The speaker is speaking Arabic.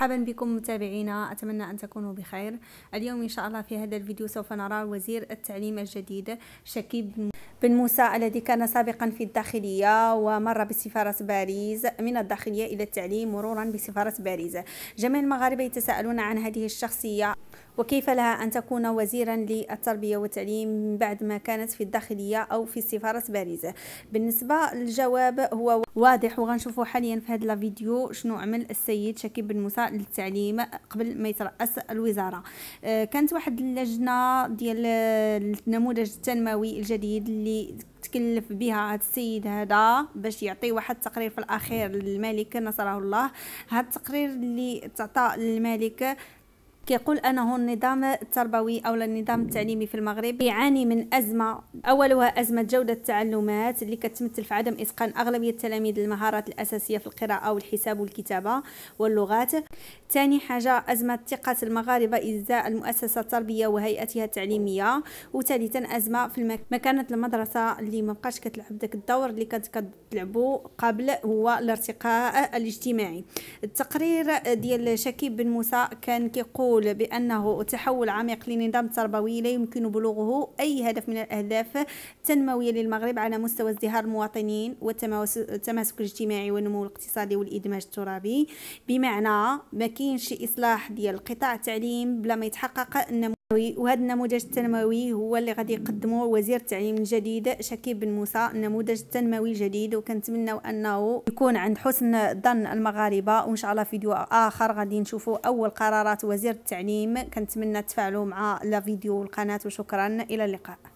مرحبا بكم متابعينا أتمنى أن تكونوا بخير اليوم إن شاء الله في هذا الفيديو سوف نرى وزير التعليم الجديد شكيب بن موسى الذي كان سابقا في الداخلية ومر بسفارة باريس من الداخلية إلى التعليم مرورا بسفارة باريس جميع المغاربة يتساءلون عن هذه الشخصية وكيف لها أن تكون وزيرا للتربية والتعليم بعد ما كانت في الداخلية أو في سفارة باريس بالنسبة للجواب هو واضح وغنشوفوا حاليا في هذا الفيديو شنو عمل السيد شكيب بن موسى للتعليم قبل ما يترأس الوزارة آه، كانت واحد اللجنة ديال النموذج التنموي الجديد اللي تكلف بها هذا السيد هذا باش يعطي واحد التقرير في الاخير للملك نصره الله هذا التقرير اللي تعطى للملك كيقول انه النظام التربوي او النظام التعليمي في المغرب يعاني من ازمه اولها ازمه جوده التعلمات اللي كتمثل في عدم اتقان اغلبيه التلاميذ المهارات الاساسيه في القراءه والحساب والكتابه واللغات ثاني حاجه ازمه ثقه المغاربه ازاء المؤسسه التربيه وهيئتها التعليميه وثالثا ازمه في مكانه المدرسه اللي ما بقاش كتلعب داك الدور اللي كانت كتلعبو قبل هو الارتقاء الاجتماعي التقرير ديال شكيب بن موسى كان كيقول يقول بأنه تحول عميق لنظام تربوي لا يمكن بلوغه أي هدف من الأهداف التنموية للمغرب على مستوى ازدهار المواطنين والتماسك الاجتماعي والنمو الاقتصادي والإدماج الترابي بمعنى ما كاينش إصلاح ديال قطاع التعليم بلا ما يتحقق النمو وهذا النموذج التنموي هو اللي غادي يقدمه وزير التعليم الجديد شكيب بن موسى نموذج تنموي جديد وكنتمناو انه يكون عند حسن ظن المغاربه وان شاء الله فيديو اخر غادي نشوفوا اول قرارات وزير التعليم كنتمنى تفعلوا مع لا فيديو والقناه وشكرا الى اللقاء